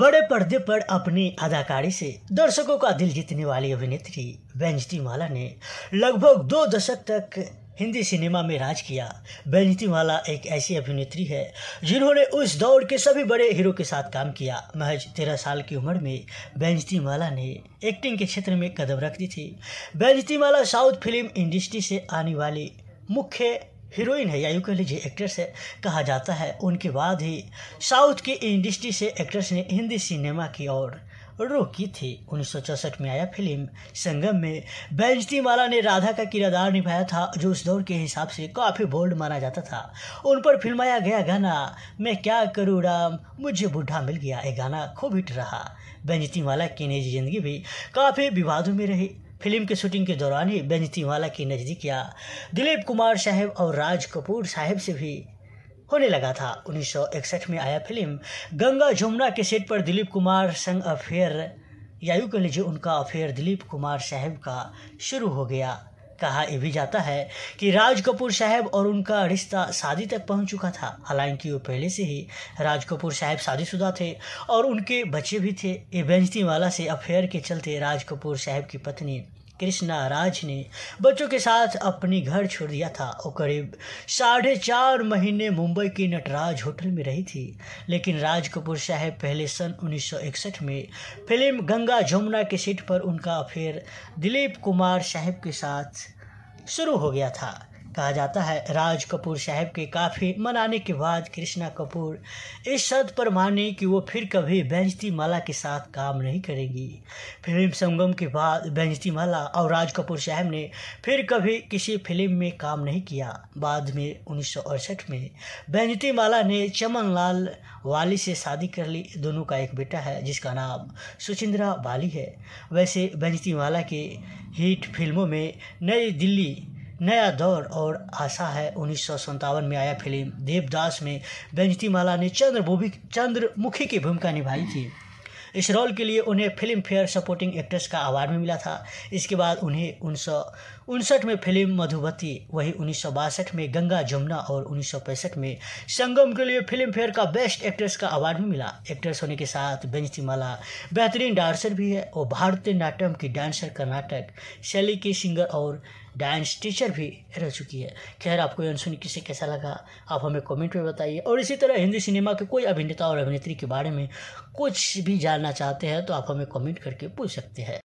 बड़े पर्दे पर अपनी अदाकारी से दर्शकों का दिल जीतने वाली अभिनेत्री बेंजती माला ने लगभग दो दशक तक हिंदी सिनेमा में राज किया बेनती माला एक ऐसी अभिनेत्री है जिन्होंने उस दौर के सभी बड़े हीरो के साथ काम किया महज तेरह साल की उम्र में बेनती माला ने एक्टिंग के क्षेत्र में कदम रख दी थी Vyjayanthimala south film industry से आने वाली मुख्य हीरोइन है या यूँ कह लीजिए एक्ट्रेस है कहा जाता है उनके बाद ही साउथ की इंडस्ट्री से एक्ट्रेस ने हिंदी सिनेमा की ओर रुख की थी उन्नीस में आया फिल्म संगम में बैजती माला ने राधा का किरदार निभाया था जो उस दौर के हिसाब से काफ़ी बोल्ड माना जाता था उन पर फिल्माया गया गाना मैं क्या करूँ राम मुझे बुढ़ा मिल गया ये गाना खूब हिट रहा बैजती माला की निजी जिंदगी भी काफ़ी विवादों में रही फिल्म के शूटिंग के दौरान ही बेंजतीवाला के नजदीकियाँ दिलीप कुमार साहब और राज कपूर साहब से भी होने लगा था 1961 में आया फिल्म गंगा जमुना के सेट पर दिलीप कुमार संग अफेयर या यूँ कह लीजिए उनका अफेयर दिलीप कुमार साहब का शुरू हो गया कहा यह भी जाता है कि राज कपूर साहब और उनका रिश्ता शादी तक पहुंच चुका था हालांकि वो पहले से ही राज कपूर साहब शादीशुदा थे और उनके बच्चे भी थे ये बेंजती वाला से अफेयर के चलते राज कपूर साहब की पत्नी कृष्णा राज ने बच्चों के साथ अपनी घर छोड़ दिया था और करीब साढ़े चार महीने मुंबई के नटराज होटल में रही थी लेकिन राज कपूर साहब पहले सन 1961 में फिल्म गंगा जमुना के सेट पर उनका अफेयर दिलीप कुमार साहब के साथ शुरू हो गया था कहा जाता है राज कपूर साहब के काफ़ी मनाने के बाद कृष्णा कपूर इस शर्त पर माने कि वो फिर कभी बेंजती माला के साथ काम नहीं करेंगी फिल्म संगम के बाद बेंजती माला और राज कपूर साहब ने फिर कभी किसी फिल्म में काम नहीं किया बाद में उन्नीस में बेंजती माला ने चमन लाल वाली से शादी कर ली दोनों का एक बेटा है जिसका नाम सुचिंद्रा बाली है वैसे बेंजती माला के हिट फिल्मों में नई दिल्ली नया दौर और आशा है उन्नीस में आया फिल्म देवदास में व्यंजतीमाला ने चंद्रभूमि चंद्रमुखी की भूमिका निभाई थी इस रोल के लिए उन्हें फिल्म फेयर सपोर्टिंग एक्ट्रेस का अवार्ड भी मिला था इसके बाद उन्हें उन्नीस उनसठ में फिल्म मधुबती वही उन्नीस में गंगा जमुना और उन्नीस में संगम के लिए फिल्म फेयर का बेस्ट एक्ट्रेस का अवार्ड भी मिला एक्ट्रेस होने के साथ बेंजतीमाला बेहतरीन डांसर भी है और भारतीय नाट्यम की डांसर कर्नाटक शैली की सिंगर और डांस टीचर भी रह चुकी है खैर आपको यह सुन किसे कैसा लगा आप हमें कमेंट में बताइए और इसी तरह हिंदी सिनेमा के कोई अभिनेता और अभिनेत्री के बारे में कुछ भी जानना चाहते हैं तो आप हमें कमेंट करके पूछ सकते हैं